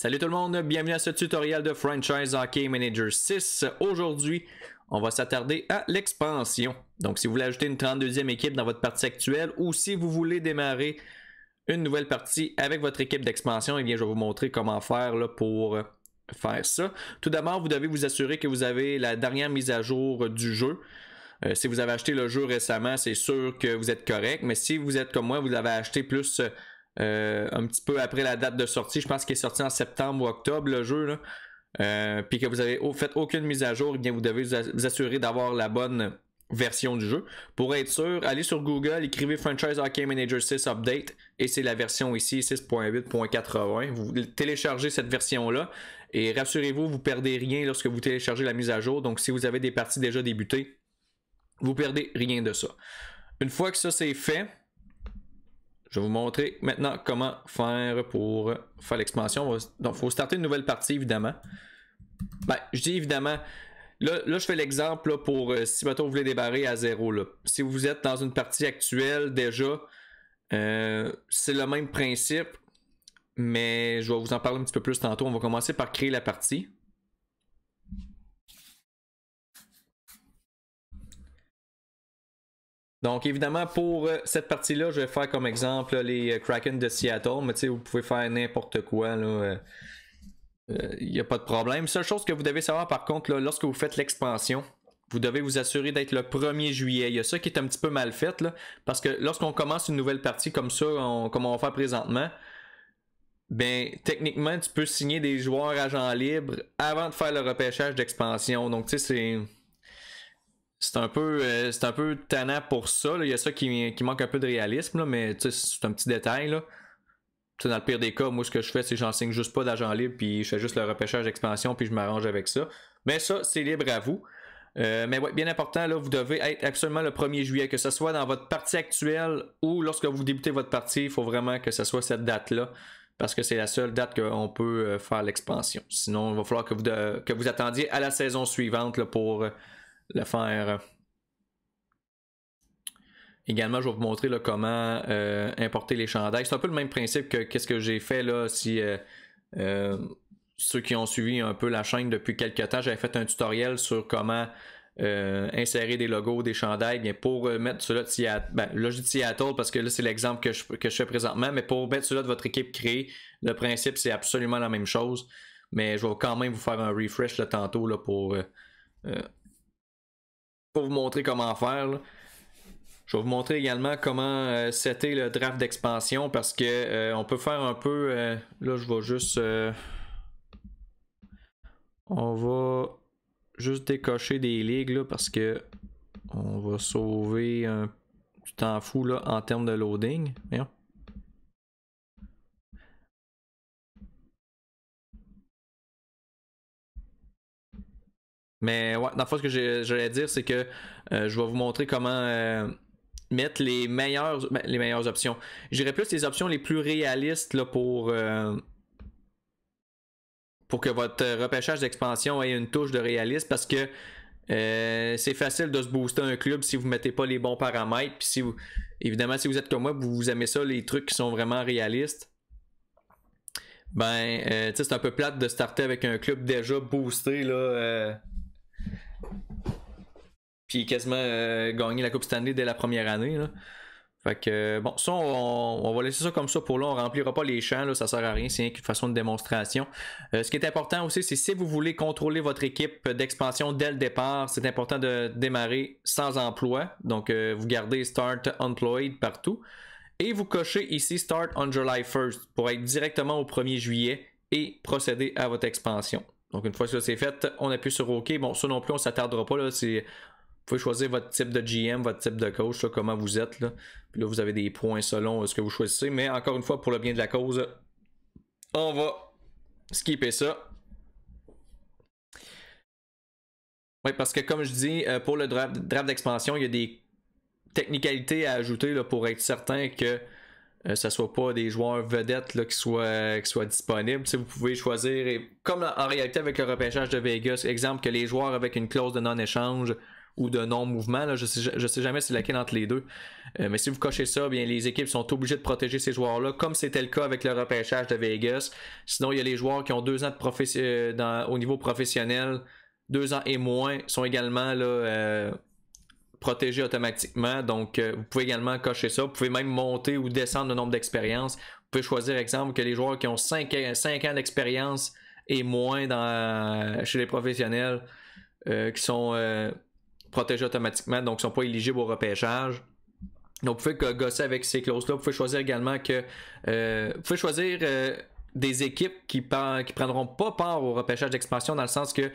Salut tout le monde, bienvenue à ce tutoriel de Franchise Hockey Manager 6. Aujourd'hui, on va s'attarder à l'expansion. Donc si vous voulez ajouter une 32e équipe dans votre partie actuelle ou si vous voulez démarrer une nouvelle partie avec votre équipe d'expansion, eh bien je vais vous montrer comment faire pour faire ça. Tout d'abord, vous devez vous assurer que vous avez la dernière mise à jour du jeu. Euh, si vous avez acheté le jeu récemment, c'est sûr que vous êtes correct, mais si vous êtes comme moi, vous avez acheté plus euh, un petit peu après la date de sortie. Je pense qu'il est sorti en septembre ou octobre le jeu. Là. Euh, puis que vous avez fait aucune mise à jour, eh bien vous devez vous assurer d'avoir la bonne version du jeu. Pour être sûr, allez sur Google, écrivez Franchise Hockey Manager 6 Update et c'est la version ici 6.8.80. Vous téléchargez cette version-là et rassurez-vous, vous perdez rien lorsque vous téléchargez la mise à jour. Donc si vous avez des parties déjà débutées, vous perdez rien de ça. Une fois que ça c'est fait, je vais vous montrer maintenant comment faire pour faire l'expansion. Donc, il faut starter une nouvelle partie, évidemment. Ben, je dis évidemment, là, je fais l'exemple pour euh, si, maintenant vous voulez débarrer à zéro. Là. Si vous êtes dans une partie actuelle déjà, euh, c'est le même principe, mais je vais vous en parler un petit peu plus tantôt. On va commencer par créer la partie. Donc, évidemment, pour euh, cette partie-là, je vais faire comme exemple les euh, Kraken de Seattle, mais tu sais, vous pouvez faire n'importe quoi. il n'y euh, a pas de problème. Seule chose que vous devez savoir par contre, lorsque vous faites l'expansion, vous devez vous assurer d'être le 1er juillet. Il y a ça qui est un petit peu mal fait, parce que lorsqu'on commence une nouvelle partie comme ça, comme on va faire présentement, ben techniquement, tu peux signer des joueurs agents libres avant de faire le repêchage d'expansion. Donc, tu sais, c'est c'est un peu euh, c'est un peu tannant pour ça. Il y a ça qui, manque un peu de réalisme, mais c'est un petit détail. dans le pire des cas, moi ce que je fais, c'est que j'enseigne juste pas d'agent libre, puis je fais juste le repêchage d'expansion, puis je m'arrange avec ça. Mais ça, c'est libre à vous. Euh, mais bien important, là, vous devez être absolument le 1er juillet, que ce soit dans votre partie actuelle ou lorsque vous débutez votre partie, il faut vraiment que ce soit cette date-là, parce que c'est la seule date qu'on peut euh, faire l'expansion. Sinon, il va falloir que vous, que vous attendiez à la saison suivante là, pour le faire. Également, je vais vous montrer le comment euh, importer les chandails. C'est un peu le même principe que qu'est ce que j'ai fait là. Si euh, euh, ceux qui ont suivi un peu la chaîne depuis quelques temps, j'avais fait un tutoriel sur comment insérer des logos, des chandails. Bien, pour mettre cela de Seattle, ben, là je parce que là c'est l'exemple que je, que je fais présentement, mais pour mettre cela de votre équipe créée, le principe c'est absolument la même chose. Mais je vais quand même vous faire un refresh là, tantôt là, pour vous montrer comment faire. Je vais vous montrer également comment c'était euh, setter le draft d'expansion parce que euh, on peut faire un peu. Euh, là, je vais juste. on va juste décocher des ligues parce que on va sauver un, temps fou là, en termes de loading. Mais ouais, dans le fond, ce que j'allais dire, c'est que euh, je vais vous montrer comment euh, mettre les meilleures, ben, les meilleures options. J'irai plus les options les plus réalistes là, euh, pour, que votre repêchage d'expansion ait une touche de réaliste parce que c'est facile de se booster un club si vous ne mettez pas les bons paramètres. Puis si évidemment, si vous êtes comme moi, vous, aimez ça, les trucs qui sont vraiment réalistes ben, sais c'est un peu plate de starter avec un club déjà boosté, là, puis quasiment euh, gagner la Coupe Stanley dès la première année. Euh, bon, ça, on, va laisser ça comme ça pour là. On remplira pas les champs, là, ça sert à rien, c'est une façon de démonstration. Euh, ce qui est important aussi, c'est si vous voulez contrôler votre équipe d'expansion dès le départ, c'est important de démarrer sans emploi. Donc, vous gardez Start Unemployed partout. Et vous cochez ici Start on July 1st pour être directement au 1er juillet et procéder à votre expansion. Donc, une fois que ça c'est fait, on appuie sur OK. Bon, ça non plus, on s'attardera pas. Là, c'est pouvez choisir votre type de GM, votre type de coach, comment vous êtes. Là. vous avez des points selon euh, ce que vous choisissez. Mais encore une fois, pour le bien de la cause, on va skipper ça. Oui, parce que comme je dis, euh, pour le draft, d'expansion, il y a des technicalités à ajouter pour être certain que ce euh, ne soit pas des joueurs vedettes qui, soient, disponibles. vous pouvez choisir, comme en réalité avec le repêchage de Vegas, exemple que les joueurs avec une clause de non-échange ou de non-mouvement. Je ne sais, je sais jamais c'est laquelle entre les deux. Euh, mais si vous cochez ça, bien les équipes sont obligées de protéger ces joueurs-là, comme c'était le cas avec le repêchage de Vegas. Sinon, il y a les joueurs qui ont deux ans de euh, au niveau professionnel, deux ans et moins, sont également euh, protégés automatiquement. Donc, vous pouvez également cocher ça. Vous pouvez même monter ou descendre le nombre d'expériences. Vous pouvez choisir, exemple, que les joueurs qui ont 5, ans d'expérience et moins dans, chez les professionnels, qui sont protégés automatiquement, donc ils sont pas éligibles au repêchage. Donc, vous pouvez gosser avec ces clauses-là. Vous pouvez choisir également que. Euh, vous pouvez choisir euh, des équipes qui, ne qui prendront pas part au repêchage d'expansion, dans le sens que,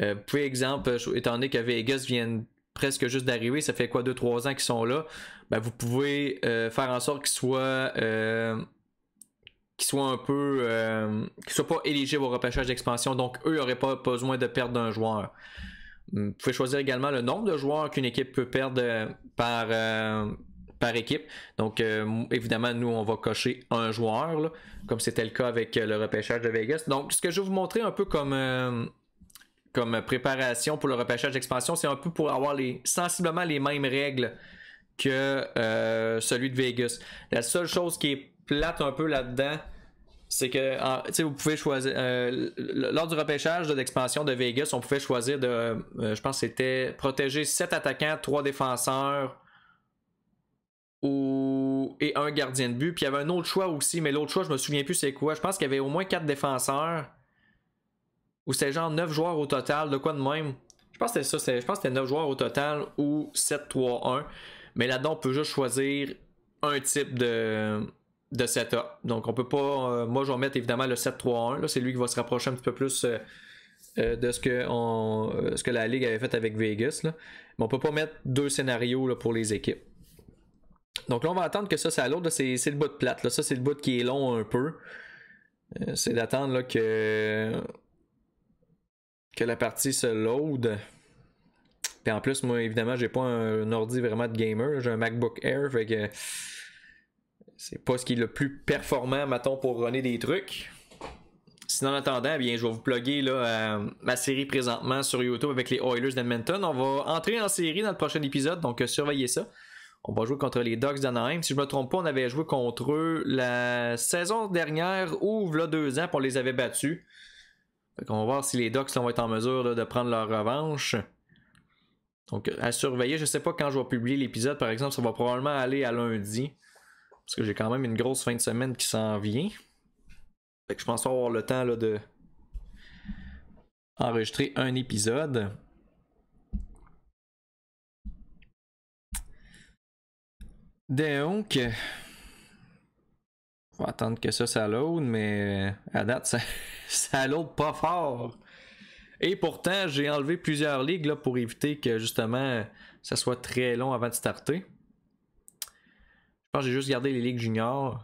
euh, par exemple, étant donné que Vegas viennent presque juste d'arriver, ça fait quoi, 2-3 ans qu'ils sont là, ben, vous pouvez faire en sorte qu'ils soient. qu'ils soient un peu. qu'ils soient pas éligibles au repêchage d'expansion. Donc, eux n'auraient pas besoin de perdre un joueur. Vous pouvez choisir également le nombre de joueurs qu'une équipe peut perdre euh, par, euh, par équipe. Donc, euh, évidemment, nous, on va cocher un joueur, comme c'était le cas avec le repêchage de Vegas. Donc, ce que je vais vous montrer un peu comme, comme préparation pour le repêchage d'expansion, c'est un peu pour avoir les, sensiblement les mêmes règles que celui de Vegas. La seule chose qui est plate un peu là-dedans, c'est que sais, vous pouvez choisir euh, lors du repêchage de l'expansion de Vegas, on pouvait choisir de euh, je pense c'était protéger 7 attaquants, 3 défenseurs ou et un gardien de but, puis il y avait un autre choix aussi, mais l'autre choix, je me souviens plus c'est quoi. Je pense qu'il y avait au moins 4 défenseurs ou c'était genre 9 joueurs au total, de quoi de même. Je pense que c'était ça, je pense que c'était 9 joueurs au total ou 7 3 1. Mais là-dedans, on peut juste choisir un type de de setup. Donc on peut pas. Euh, moi je vais mettre évidemment le 7-3-1. C'est lui qui va se rapprocher un petit peu plus euh, euh, de ce que, on, ce que la Ligue avait fait avec Vegas. Mais on peut pas mettre deux scénarios là, pour les équipes. Donc là, on va attendre que ça, ça l'autre. C'est le bout de plate. Là. Ça, c'est le bout qui est long un peu. c'est d'attendre que... que la partie se load. Puis en plus, moi, évidemment, j'ai pas un, un, ordi vraiment de gamer. J'ai un MacBook Air. Fait c'est pas ce qui est le plus performant, mettons, pour runner des trucs. Sinon, en attendant, eh bien, je vais vous plugger là, euh, ma série présentement sur YouTube avec les Oilers d'Edmonton. On va entrer en série dans le prochain épisode, donc euh, surveillez ça. On va jouer contre les Ducks d'Anaheim. Si je me trompe pas, on avait joué contre eux la saison dernière ou deux ans, puis on les avait battus. on va voir si les Ducks vont être en mesure de prendre leur revanche. Donc, à surveiller. Je sais pas quand je vais publier l'épisode, par exemple, ça va probablement aller à lundi. Parce que j'ai quand même une grosse fin de semaine qui s'en vient. Fait que je pense avoir le temps là, de enregistrer un épisode. Donc, on va attendre que ça, ça mais à date, ça, ça pas fort. Et pourtant, j'ai enlevé plusieurs ligues là, pour éviter que justement ça soit très long avant de starter j'ai juste gardé les ligues juniors.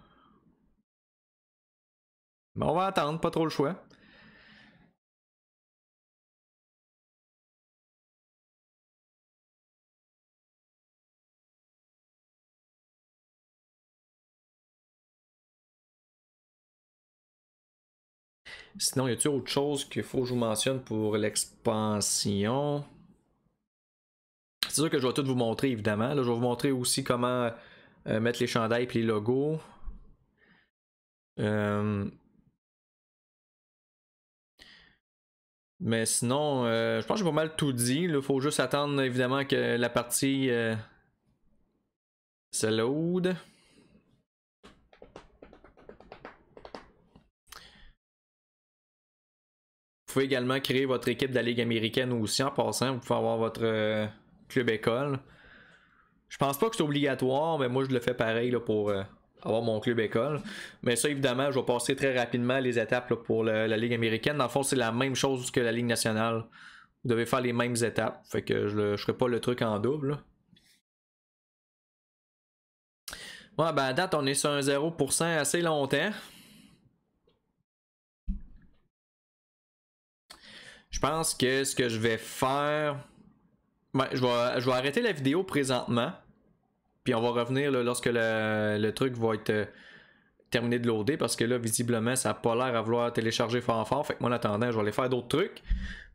Mais on va attendre, pas trop le choix. Sinon, y a-t-il autre chose qu'il faut que je vous mentionne pour l'expansion? C'est sûr que je vais tout vous montrer, évidemment. Là, je vais vous montrer aussi comment euh, mettre les chandails et les logos. Euh, mais sinon, euh, je pense que j'ai pas mal tout dit. Il faut juste attendre évidemment que la partie se load. Vous pouvez également créer votre équipe de la Ligue américaine aussi en passant. Vous pouvez avoir votre club école. Je pense pas que c'est obligatoire, mais moi je le fais pareil là, pour euh, avoir mon club école. Mais ça, évidemment, je vais passer très rapidement les étapes pour la Ligue américaine. Dans le fond, c'est la même chose que la Ligue nationale. Vous devez faire les mêmes étapes. Fait que je ne ferai pas le truc en double. Bon ben à date, on est sur un 0% assez longtemps. Je pense que ce que je vais faire, je, vais, arrêter la vidéo présentement. Puis on va revenir lorsque le, truc va être euh, terminé de loader. Parce que là, visiblement, ça n'a pas l'air à vouloir télécharger fort fort. Fait que moi, en attendant, je vais aller faire d'autres trucs.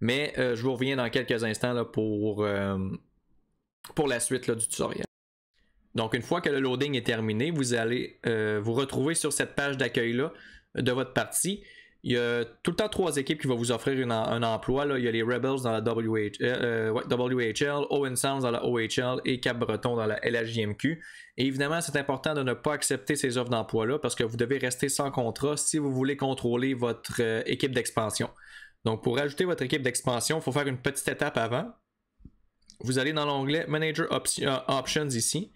Mais euh, je vous reviens dans quelques instants pour, euh, pour la suite du tutoriel. Donc, une fois que le loading est terminé, vous allez vous retrouver sur cette page d'accueil-là de votre partie. Il y a tout le temps trois équipes qui vont vous offrir un emploi. Là. Il y a les Rebels dans la WHL, euh, Owen Sounds dans la OHL et Cap Breton dans la LHJMQ. Et évidemment, c'est important de ne pas accepter ces offres d'emploi-là parce que vous devez rester sans contrat si vous voulez contrôler votre euh, équipe d'expansion. Donc, pour ajouter votre équipe d'expansion, il faut faire une petite étape avant. Vous allez dans l'onglet Manager euh, Options ici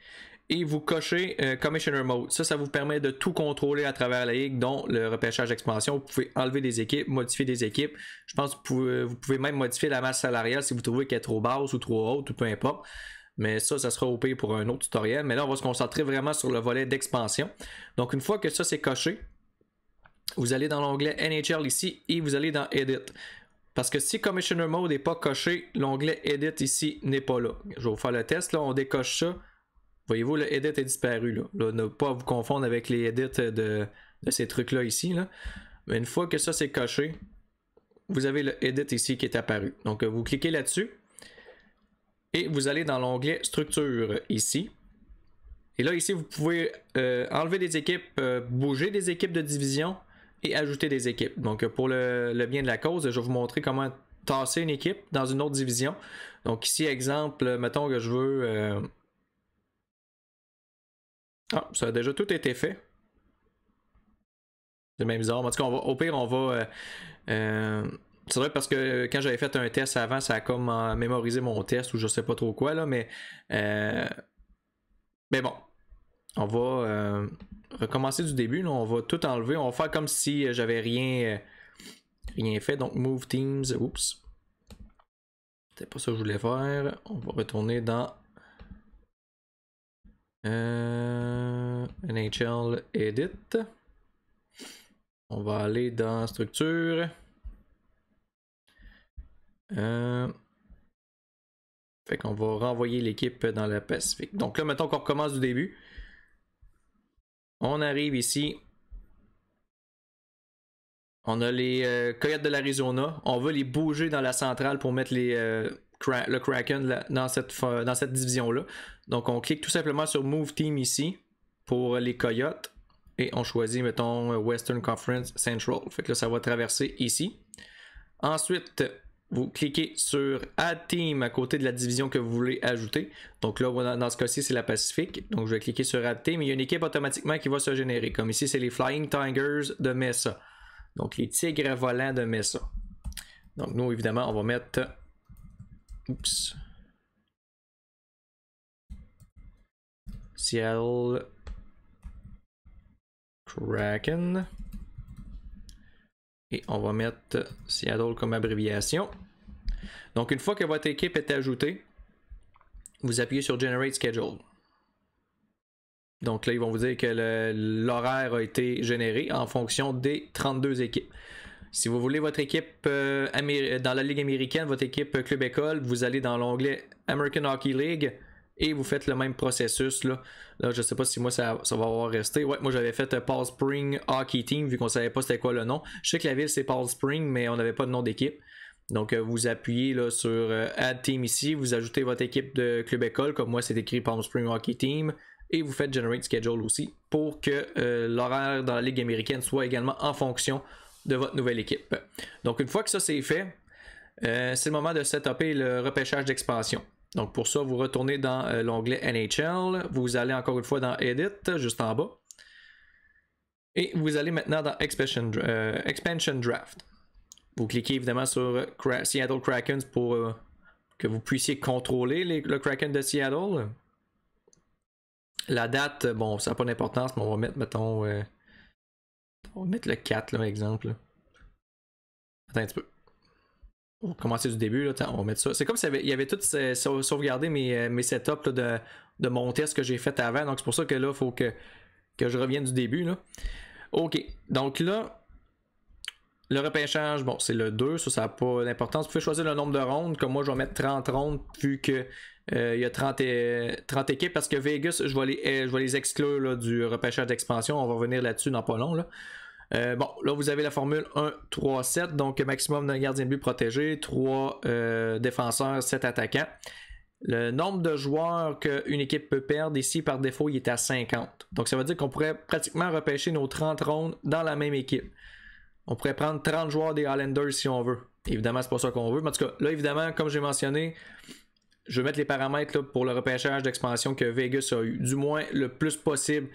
et vous cochez euh, Commissioner Mode. Ça, ça vous permet de tout contrôler à travers la ligue, dont le repêchage d'expansion. Vous pouvez enlever des équipes, modifier des équipes. Je pense que vous pouvez, euh, vous pouvez même modifier la masse salariale si vous trouvez qu'elle est trop basse ou trop haute ou peu importe. Mais ça, ça sera au pays pour un autre tutoriel. Mais là, on va se concentrer vraiment sur le volet d'expansion. Donc, une fois que ça c'est coché, vous allez dans l'onglet NHL ici et vous allez dans Edit. Parce que si Commissioner Mode n'est pas coché, l'onglet Edit ici n'est pas là. Je vais vous faire le test. Là, on décoche ça. Voyez-vous, le edit est disparu. Là. ne pas vous confondre avec les edits de, ces trucs-là ici. Mais une fois que ça c'est coché, vous avez le edit ici qui est apparu. Donc euh, vous cliquez là-dessus et vous allez dans l'onglet structure ici. Et là ici vous pouvez euh, enlever des équipes, euh, bouger des équipes de division et ajouter des équipes. Donc pour le, bien de la cause, je vais vous montrer comment tasser une équipe dans une autre division. Donc ici exemple, mettons que je veux ah, ça a déjà tout été fait. C'est même bizarre. En tout au pire, on va. Euh, euh, c'est vrai parce que quand j'avais fait un test avant, ça a comme euh, mémorisé mon test ou je sais pas trop quoi, là, mais. mais bon. On va recommencer du début. on va tout enlever. On va faire comme si j'avais rien, rien fait. Donc, Move Teams. Oups. C'était pas ça que je voulais faire. On va retourner dans euh, NHL Edit. On va aller dans structure. Euh, fait qu'on va renvoyer l'équipe dans la Pacifique. Donc là, mettons qu'on recommence du début. On arrive ici. On a les euh, Coyotes de l'Arizona. On veut les bouger dans la centrale pour mettre les, le Kraken dans cette, dans cette division-là. Donc on clique tout simplement sur Move Team ici pour les Coyotes et on choisit, mettons, Western Conference Central. Fait que là, ça va traverser ici. Ensuite, vous cliquez sur Add Team à côté de la division que vous voulez ajouter. Donc là, dans ce cas-ci, c'est la Pacifique. Donc je vais cliquer sur Add Team. Il y a une équipe automatiquement qui va se générer. Comme ici, c'est les Flying Tigers de Mesa. Donc les Tigres volants de Mesa. Donc nous, évidemment, on va mettre oups Seattle Kraken. Et on va mettre Seattle comme abréviation. Donc, une fois que votre équipe est ajoutée, vous appuyez sur Generate Schedule. Donc là, ils vont vous dire que l'horaire a été généré en fonction des 32 équipes. Si vous voulez votre équipe euh, euh, dans la Ligue américaine, votre équipe euh, Club École, vous allez dans l'onglet American Hockey League et vous faites le même processus. Là, je ne sais pas si moi ça, va avoir resté. Ouais, moi j'avais fait Paul Spring Hockey Team vu qu'on ne savait pas c'était quoi le nom. Je sais que la ville c'est Paul Spring, mais on n'avait pas de nom d'équipe. Donc, vous appuyez là, sur Add Team ici, vous ajoutez votre équipe de club école, comme moi c'est écrit Palm Spring Hockey Team, et vous faites Generate Schedule aussi pour que l'horaire dans la Ligue américaine soit également en fonction de votre nouvelle équipe. Donc une fois que ça c'est fait, euh, c'est le moment de et le repêchage d'expansion. Donc pour ça, vous retournez dans euh, l'onglet NHL, vous allez encore une fois dans Edit, juste en bas. Et vous allez maintenant dans Expansion, euh, Draft. Vous cliquez évidemment sur Seattle Kraken pour que vous puissiez contrôler le Kraken de Seattle. La date, bon, ça n'a pas d'importance, mais on va mettre, mettons, on va mettre le 4, là, exemple. Attends un petit peu. On va commencer du début, là. on va mettre ça. C'est comme s'il y, y avait, tout sauvegardé mes, euh, setups de, de mon test que j'ai fait avant. Donc, c'est pour ça que là, il faut que, que je revienne du début, OK. Donc là, le repêchage, bon, c'est le 2, ça, ça n'a pas d'importance. Vous pouvez choisir le nombre de rondes. Comme moi, je vais mettre 30 rondes, vu que euh, il y a 30, équipes parce que Vegas, je vais les, euh, exclure du repêchage d'expansion. On va revenir là-dessus dans pas long. Euh, bon, là, vous avez la formule 1-3-7, donc maximum d'un gardien de but protégé, 3 défenseurs, 7 attaquants. Le nombre de joueurs qu'une équipe peut perdre ici par défaut, il est à 50. Donc ça veut dire qu'on pourrait pratiquement repêcher nos 30 rondes dans la même équipe. On pourrait prendre 30 joueurs des Highlanders si on veut. Évidemment, c'est pas ça qu'on veut. Mais en tout cas, là, évidemment, comme j'ai mentionné, je vais mettre les paramètres pour le repêchage d'expansion que Vegas a eu, du moins le plus possible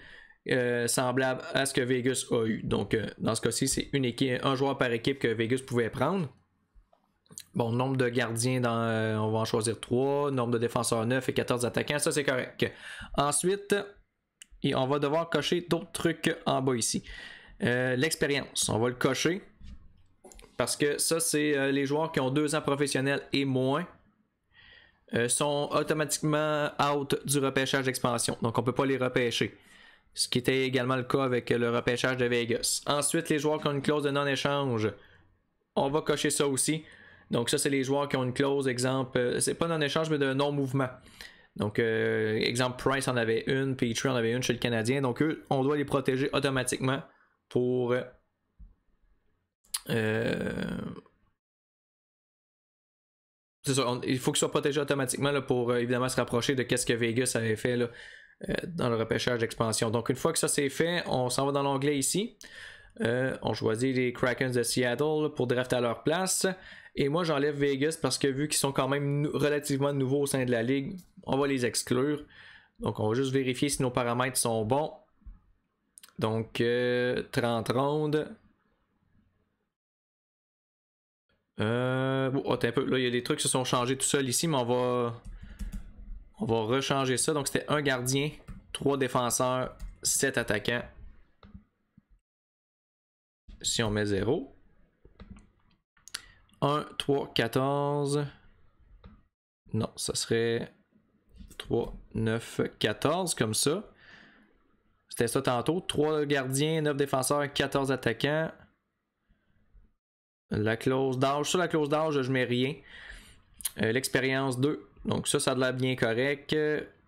euh, semblable à ce que Vegas a eu. Donc, euh, dans ce cas-ci, c'est une équipe, un joueur par équipe que Vegas pouvait prendre. Bon, nombre de gardiens, dans, euh, on va en choisir 3, nombre de défenseurs 9 et 14 attaquants, ça c'est correct. Ensuite, et on va devoir cocher d'autres trucs en bas ici. L'expérience, on va le cocher parce que ça c'est les joueurs qui ont 2 ans professionnels et moins. Euh, sont automatiquement out du repêchage d'expansion. Donc on ne peut pas les repêcher. Ce qui était également le cas avec le repêchage de Vegas. Ensuite, les joueurs qui ont une clause de non-échange, on va cocher ça aussi. Donc ça, c'est les joueurs qui ont une clause, exemple, euh, c'est pas non-échange, mais de non-mouvement. Donc, euh, exemple, Price en avait une, Petrie en avait une chez le Canadien. Donc, eux, on doit les protéger automatiquement pour euh, il faut qu'il soit protégé automatiquement pour euh, évidemment se rapprocher de ce que Vegas avait fait euh, dans le repêchage d'expansion. Donc une fois que ça c'est fait, on s'en va dans l'onglet ici. Euh, on choisit les Krakens de Seattle pour draft à leur place. Et moi, j'enlève Vegas parce que vu qu'ils sont quand même relativement nouveaux au sein de la ligue, on va les exclure. Donc, on va juste vérifier si nos paramètres sont bons. Donc, 30 rondes. Euh... Bon, oh, attends peu. il y a des trucs se sont changés tout seul ici, mais on va. On va rechanger ça. Donc, c'était un gardien, trois défenseurs, sept attaquants. Si on met 0. 1, 3, 14. Non, ça serait 3, 9, 14 comme ça. C'était ça tantôt. 3 gardiens, 9 défenseurs, 14 attaquants. La clause d'âge, sur la clause d'âge, je mets rien. Euh, l'expérience 2. Donc ça, ça a l'air bien correct.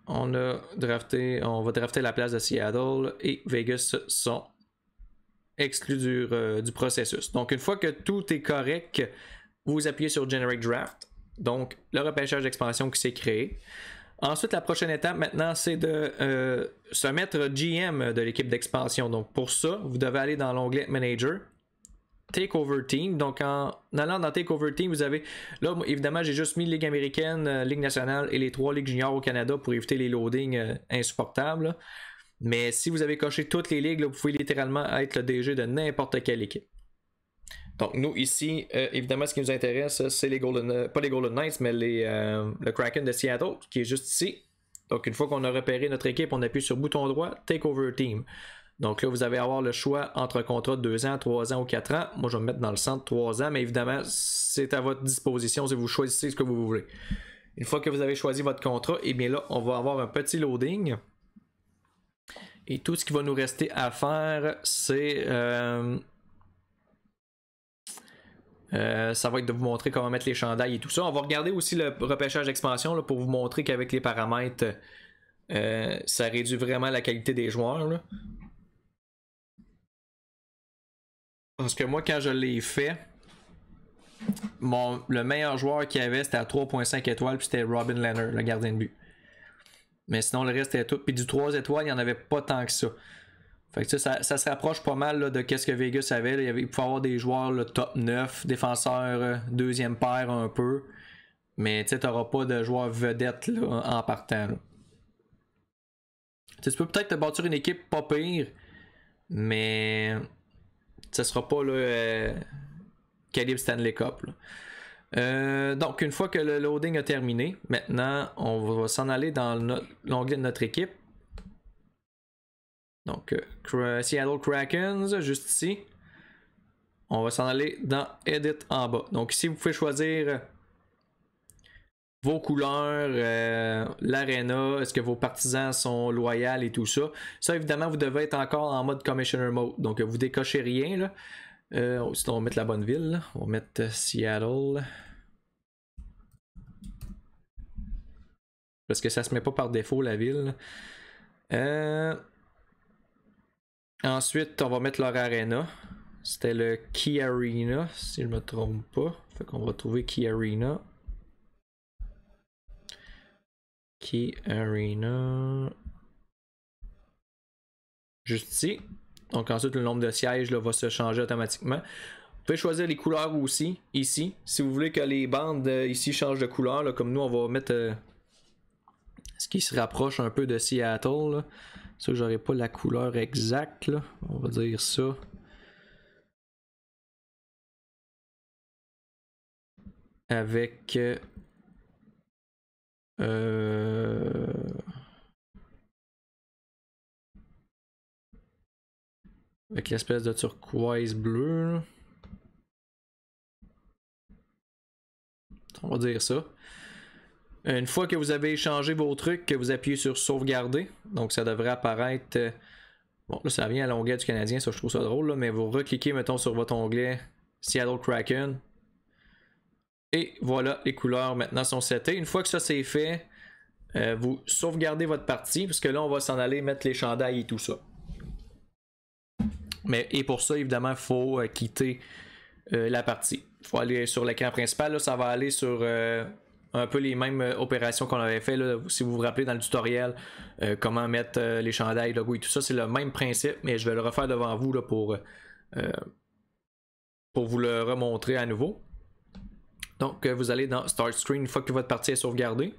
On a drafté, on va drafter la place de Seattle et Vegas sont exclus du, euh, processus. Donc une fois que tout est correct, vous appuyez sur Generate Draft. Donc le repêchage d'expansion qui s'est créé. Ensuite, la prochaine étape maintenant, c'est de euh, se mettre GM de l'équipe d'expansion. Donc pour ça, vous devez aller dans l'onglet Manager Takeover Team. Donc, en allant dans Takeover Team, vous avez. Là, évidemment, j'ai juste mis Ligue américaine, euh, Ligue nationale et les trois Ligues juniors au Canada pour éviter les loadings euh, insupportables. Mais si vous avez coché toutes les ligues, vous pouvez littéralement être le DG de n'importe quelle équipe. Donc, nous, ici, euh, évidemment, ce qui nous intéresse, c'est les Golden. pas les Golden Knights, mais les, le Kraken de Seattle, qui est juste ici. Donc, une fois qu'on a repéré notre équipe, on appuie sur bouton droit, Takeover Team. Donc là, vous allez avoir le choix entre un contrat de 2 ans, 3 ans ou 4 ans. Moi, je vais me mettre dans le centre 3 ans, mais évidemment, c'est à votre disposition si vous choisissez ce que vous voulez. Une fois que vous avez choisi votre contrat, et eh bien là, on va avoir un petit loading. Et tout ce qui va nous rester à faire, c'est... Euh, euh, ça va être de vous montrer comment mettre les chandails et tout ça. On va regarder aussi le repêchage d'expansion pour vous montrer qu'avec les paramètres, euh, ça réduit vraiment la qualité des joueurs. Parce que moi, quand je l'ai fait, mon, le meilleur joueur qu'il y avait, c'était à 3.5 étoiles, puis c'était Robin Leonard, le gardien de but. Mais sinon, le reste était tout. Puis du 3 étoiles, il n'y en avait pas tant que ça. Fait que ça, ça se rapproche pas mal de ce que Vegas avait. Il, pouvait avoir des joueurs le top 9, défenseurs euh, deuxième paire un peu. Mais tu n'auras pas de joueurs vedettes en partant. Tu peux peut-être te bâtir une équipe pas pire, mais ne sera pas le euh, calibre Stanley Cup. Euh, donc, une fois que le loading a terminé, maintenant, on va s'en aller dans l'onglet de notre équipe. Donc, euh, Seattle Krakens, juste ici. On va s'en aller dans Edit en bas. Donc, ici, vous pouvez choisir vos couleurs, euh, est-ce que vos partisans sont loyaux et tout ça. Ça, évidemment, vous devez être encore en mode Commissioner Mode. Donc, vous décochez rien. Là. Euh, oh, on va mettre la bonne ville. On va mettre euh, Seattle. Parce que ça se met pas par défaut, la ville. Euh, ensuite, on va mettre leur arena. C'était le Key Arena, si je me trompe pas. Fait qu'on va trouver Key Arena. Arena. Juste ici. Donc ensuite, le nombre de sièges là, va se changer automatiquement. Vous pouvez choisir les couleurs aussi, ici. Si vous voulez que les bandes euh, ici changent de couleur, comme nous, on va mettre euh, ce qui se rapproche un peu de Seattle. Là. que j'aurais pas la couleur exacte. On va dire ça. Avec euh, euh, avec l'espèce de turquoise bleu. On va dire ça. Une fois que vous avez échangé vos trucs, que vous appuyez sur sauvegarder, donc ça devrait apparaître. Euh, bon, là, ça vient à l'onglet du Canadien, ça je trouve ça drôle, mais vous recliquez, mettons, sur votre onglet Seattle Kraken, et voilà, les couleurs maintenant sont setées. Une fois que ça c'est fait, euh, vous sauvegardez votre partie, puisque là on va s'en aller mettre les chandails et tout ça. Mais, et pour ça, évidemment, il faut euh, quitter euh, la partie. Il faut aller sur l'écran principal. Là, ça va aller sur un peu les mêmes opérations qu'on avait fait. si vous vous rappelez dans le tutoriel, comment mettre les chandails, le et tout ça, c'est le même principe, mais je vais le refaire devant vous là, pour, pour vous le remontrer à nouveau. Donc, euh, vous allez dans Start Screen une fois que votre partie est sauvegardée.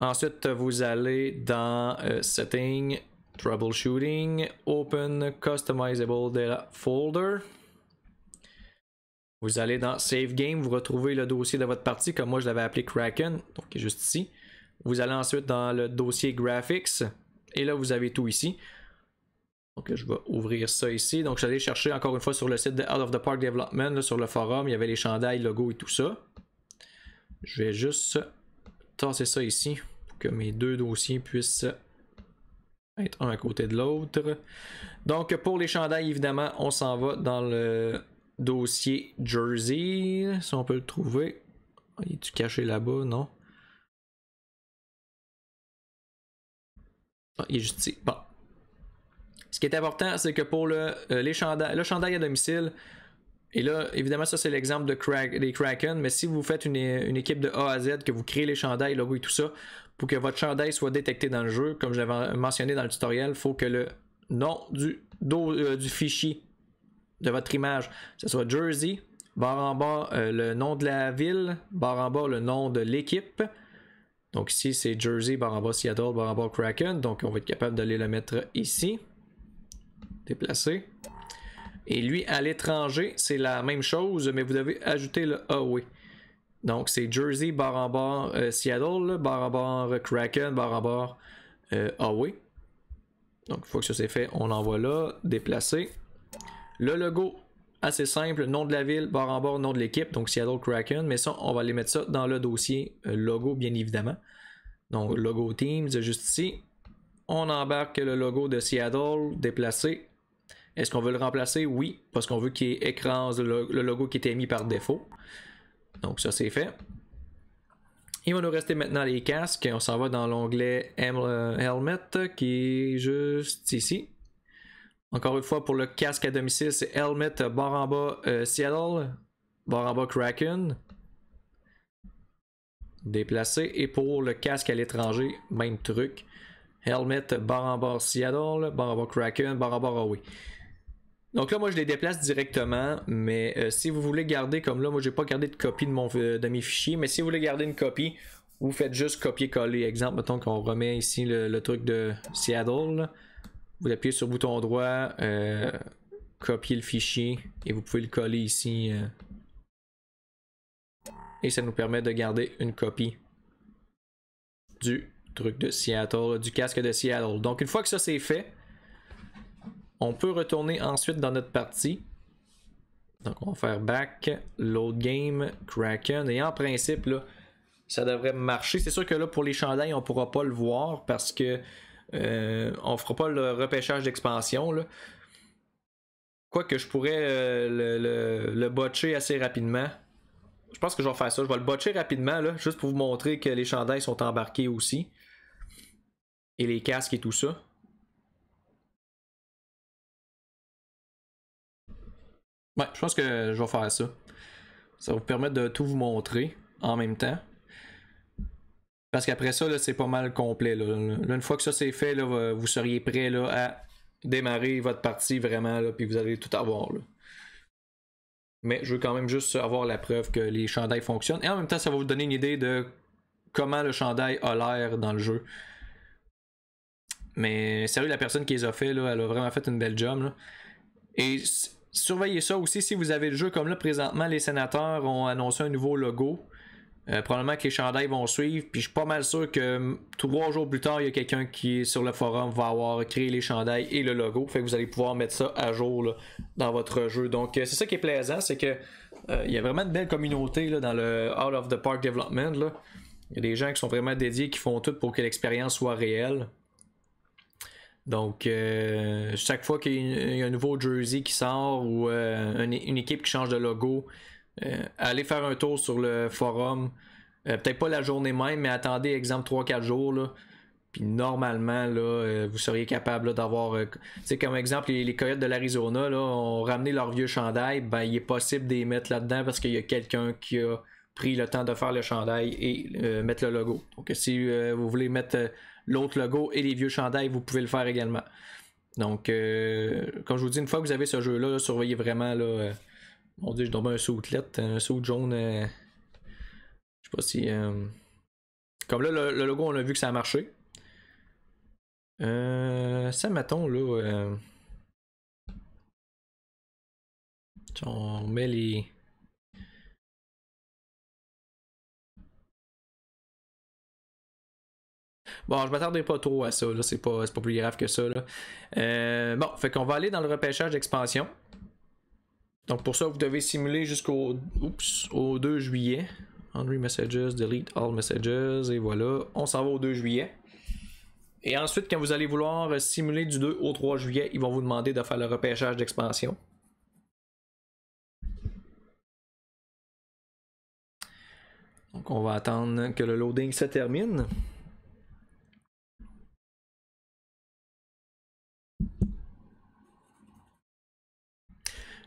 Ensuite, vous allez dans euh, Settings, Troubleshooting, Open Customizable Data Folder. Vous allez dans Save Game, vous retrouvez le dossier de votre partie, comme moi je l'avais appelé Kraken, donc juste ici. Vous allez ensuite dans le dossier Graphics, et là vous avez tout ici. Donc je vais ouvrir ça ici. Donc, j'allais chercher encore une fois sur le site de Out of the Park Development, sur le forum, il y avait les chandails, logo et tout ça. Je vais juste tasser ça ici pour que mes deux dossiers puissent être un à côté de l'autre. Donc, pour les chandails, évidemment, on s'en va dans le dossier Jersey, si on peut le trouver. Ah, il est caché là-bas? Non. Ah, il est juste ici. Bon, ce qui est important, c'est que pour euh, le, chandail, à domicile, et là, évidemment, ça c'est l'exemple de des Kraken, mais si vous faites une, équipe de A à Z, que vous créez les chandails, logo et tout ça, pour que votre chandail soit détecté dans le jeu, comme j'avais mentionné dans le tutoriel, il faut que le nom du, euh, du fichier de votre image, ce soit Jersey, barre en bas euh, le nom de la ville, barre en bas le nom de l'équipe. Donc ici c'est Jersey, barre en bas Seattle, barre en bas Kraken. Donc on va être capable d'aller le mettre ici. Déplacer. Et lui, à l'étranger, c'est la même chose, mais vous devez ajouter le away. Donc, c'est Jersey, barre en barre, euh, Seattle, barre en barre, Kraken, barre en barre, euh, Donc, une fois que ça c'est fait, on envoie là, déplacer. Le logo, assez simple, nom de la ville, barre en barre, nom de l'équipe, donc Seattle Kraken. Mais ça, on va aller mettre ça dans le dossier euh, logo, bien évidemment. Donc, logo Teams, juste ici. On embarque le logo de Seattle, déplacer, est-ce qu'on veut le remplacer? Oui, parce qu'on veut qu'il écrase le, logo qui était mis par défaut. Donc ça c'est fait. Il va nous rester maintenant les casques. On s'en va dans l'onglet euh, Helmet qui est juste ici. Encore une fois, pour le casque à domicile, c'est Helmet barre en bas euh, Seattle, bar en bas Kraken. Déplacer. Et pour le casque à l'étranger, même truc. Helmet bar en bas Seattle, barre en bas Kraken, barre en donc là, moi, je les déplace directement, mais euh, si vous voulez garder, comme là, moi, j'ai pas gardé de copie de, mon, euh, de mes fichiers, mais si vous voulez garder une copie, vous faites juste copier-coller. Exemple, mettons qu'on remet ici le, truc de Seattle. Vous appuyez sur bouton droit, euh, copier le fichier, et vous pouvez le coller ici. et ça nous permet de garder une copie du truc de Seattle, du casque de Seattle. Donc, une fois que ça, c'est fait, on peut retourner ensuite dans notre partie. Donc on va faire back, load game, Kraken. Et en principe, là, ça devrait marcher. C'est sûr que là, pour les chandails, on ne pourra pas le voir parce que ne euh, on fera pas le repêchage d'expansion. Quoique je pourrais euh, le, botcher assez rapidement. Je pense que je vais faire ça. Je vais le botcher rapidement, là, juste pour vous montrer que les chandails sont embarqués aussi. Et les casques et tout ça. Ouais, je pense que je vais faire ça. Ça va vous permettre de tout vous montrer en même temps. Parce qu'après ça, c'est pas mal complet. Là. Une fois que ça c'est fait, là, vous seriez prêt là, à démarrer votre partie vraiment, là, puis vous allez tout avoir. Mais je veux quand même juste avoir la preuve que les chandails fonctionnent. Et en même temps, ça va vous donner une idée de comment le chandail a l'air dans le jeu. Mais sérieux, la personne qui les a fait, là, elle a vraiment fait une belle job. Là. Et surveillez ça aussi si vous avez le jeu comme là présentement les sénateurs ont annoncé un nouveau logo euh, probablement que les chandails vont suivre puis je suis pas mal sûr que trois jours plus tard il y a quelqu'un qui est sur le forum va avoir créé les chandails et le logo fait que vous allez pouvoir mettre ça à jour dans votre jeu donc euh, c'est ça qui est plaisant c'est que euh, y a vraiment une belle communauté dans le Hall of the Park Development il y a des gens qui sont vraiment dédiés qui font tout pour que l'expérience soit réelle donc, euh, chaque fois qu'il y, a un nouveau jersey qui sort ou euh, une, équipe qui change de logo, euh, allez faire un tour sur le forum. Peut-être pas la journée même, mais attendez, exemple, 3-4 jours. Là. Puis normalement, là, vous seriez capable d'avoir. c'est comme exemple, les, Coyotes de l'Arizona ont ramené leur vieux chandail. Ben, il est possible d'y mettre là-dedans parce qu'il y a quelqu'un qui a pris le temps de faire le chandail et mettre le logo. Donc, si vous voulez mettre l'autre logo et les vieux chandails, vous pouvez le faire également. Donc, euh, quand je vous dis, une fois que vous avez ce jeu-là, surveillez vraiment. Là, euh, On dit dieu, je tombé un sous-outlet, un saut jaune. Euh, je sais pas si. Euh, comme là, le, logo, on a vu que ça a marché. ça, mettons, là. on met les. Bon, je m'attarderai pas trop à ça, c'est pas, pas plus grave que ça. Euh, bon, fait qu'on va aller dans le repêchage d'expansion. Donc pour ça, vous devez simuler jusqu'au au 2 juillet. Henry Messages, delete all messages, et voilà, on s'en va au 2 juillet. Et ensuite, quand vous allez vouloir simuler du 2 au 3 juillet, ils vont vous demander de faire le repêchage d'expansion. Donc on va attendre que le loading se termine.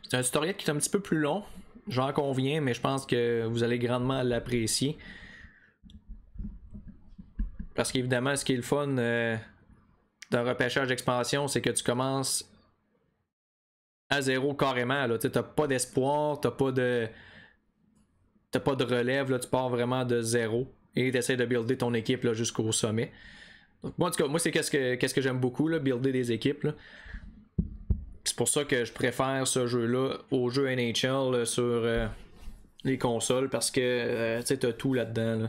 C'est un tutoriel qui est un petit peu plus long, j'en conviens, mais je pense que vous allez grandement l'apprécier. Parce qu'évidemment, ce qui est le fun euh, d'un repêchage d'expansion, c'est que tu commences à zéro carrément. Tu n'as pas d'espoir, tu n'as pas de. pas de relève, là, tu pars vraiment de zéro et tu essaies de builder ton équipe jusqu'au sommet. Donc, moi, en tout cas, moi, c'est qu'est-ce que, -ce que j'aime beaucoup, là, builder des équipes. C'est pour ça que je préfère ce jeu-là au jeu NHL euh, sur euh, les consoles parce que euh, tu as tout là-dedans.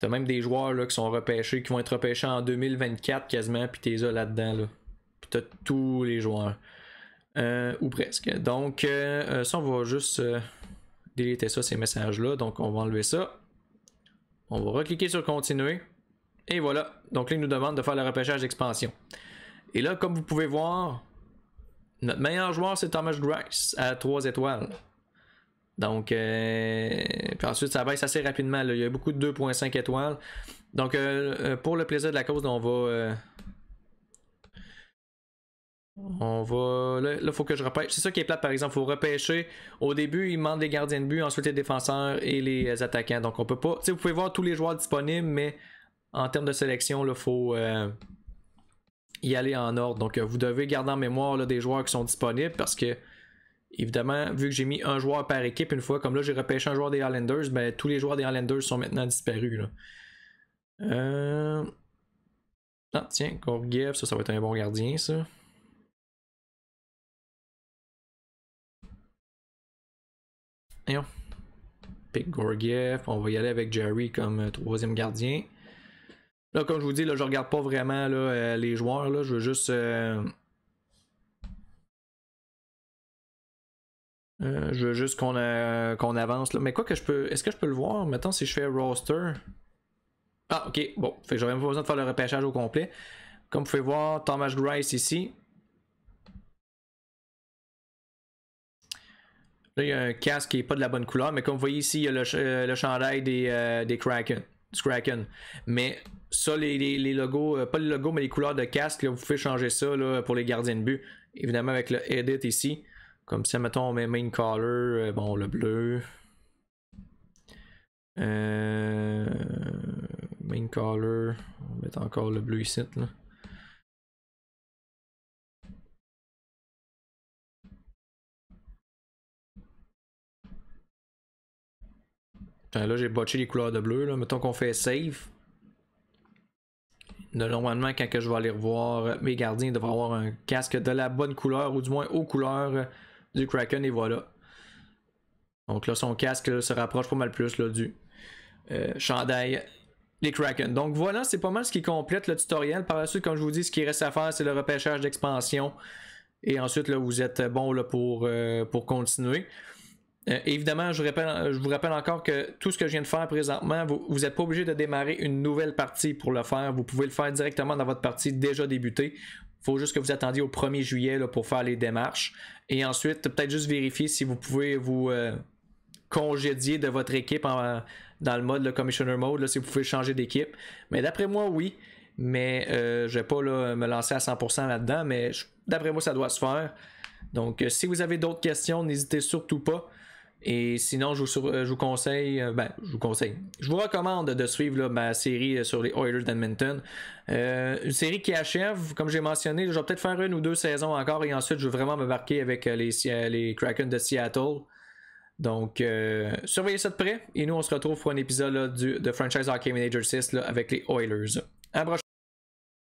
Tu as même des joueurs là, qui sont repêchés, qui vont être repêchés en 2024 quasiment, puis t'es là là-dedans. Là. Puis t'as tous les joueurs. ou presque. Donc, ça, on va juste déléter ça, ces messages-là. Donc, on va enlever ça. On va recliquer sur continuer. Et voilà. Donc là, il nous demande de faire le repêchage d'expansion. Et là, comme vous pouvez voir, notre meilleur joueur, c'est Thomas Grice à 3 étoiles. Donc, euh, puis ensuite, ça baisse assez rapidement. Il y a beaucoup de 2.5 étoiles. Donc, euh, euh, pour le plaisir de la cause, on va. on va. Là, il faut que je repêche. C'est ça qui est plate, par exemple. Il faut repêcher. Au début, il manque des gardiens de but, ensuite les défenseurs et les attaquants. Donc, on peut pas. Tu vous pouvez voir tous les joueurs disponibles, mais en termes de sélection, il faut y aller en ordre. Donc, euh, vous devez garder en mémoire là, des joueurs qui sont disponibles parce que, évidemment, vu que j'ai mis un joueur par équipe une fois, comme là, j'ai repêché un joueur des Highlanders, ben, tous les joueurs des Highlanders sont maintenant disparus. Là. Euh, ah, tiens, Gorgiev ça, ça va être un bon gardien, ça. Pick Gorgiev, on va y aller avec Jerry comme euh, troisième gardien. Là, comme je vous dis, là, je regarde pas vraiment là, euh, les joueurs. Là, je veux juste. Euh, euh, je veux juste qu'on avance. Là. Mais quoi que je peux. Est-ce que je peux le voir maintenant si je fais roster Ah, ok. Bon. Fait j'aurais même pas besoin de faire le repêchage au complet. Comme vous pouvez voir, Thomas Grice ici. Là, il y a un casque qui n'est pas de la bonne couleur. Mais comme vous voyez ici, il y a le, le chandail des, des Kraken. Mais ça, les, les, logos, euh, pas les logos, mais les couleurs de casque, là, vous pouvez changer ça pour les gardiens de but. Évidemment, avec le Edit ici. Comme ça mettons, on met Main Color, euh, bon, le bleu. Euh, main Color, on va mettre encore le bleu ici. Là. Là, j'ai botché les couleurs de bleu. Là. Mettons qu'on fait save. Normalement, quand que je vais aller revoir euh, mes gardiens, ils devraient avoir un casque de la bonne couleur, ou du moins aux couleurs euh, du Kraken, et voilà. Donc là, son casque se rapproche pas mal plus là, du euh, chandail les Kraken. Donc voilà, c'est pas mal ce qui complète le tutoriel. Par la suite, comme je vous dis, ce qui reste à faire, c'est le repêchage d'expansion. Et ensuite, là, vous êtes bon là, pour, pour continuer. Euh, évidemment, euh, je vous, rappelle, encore que tout ce que je viens de faire présentement, vous n'êtes pas obligé de démarrer une nouvelle partie pour le faire. Vous pouvez le faire directement dans votre partie déjà débutée. Il faut juste que vous attendiez au 1er juillet pour faire les démarches. Et ensuite, peut-être juste vérifier si vous pouvez vous euh, congédier de votre équipe dans le mode, le commissioner mode, si vous pouvez changer d'équipe. Mais d'après moi, oui. Mais je ne vais pas me lancer à 100% là-dedans. Mais d'après moi, ça doit se faire. Donc, si vous avez d'autres questions, n'hésitez surtout pas. Et sinon, je vous, euh, conseille, euh, ben, je vous conseille, je vous recommande de suivre ma série euh, sur les Oilers d'Edmonton. une série qui achève, comme j'ai mentionné, je vais peut-être faire une ou deux saisons encore et ensuite je vais vraiment me marquer avec les, les Kraken de Seattle. Donc, surveillez ça de près et nous on se retrouve pour un épisode de Franchise Hockey Manager 6 avec les Oilers. À la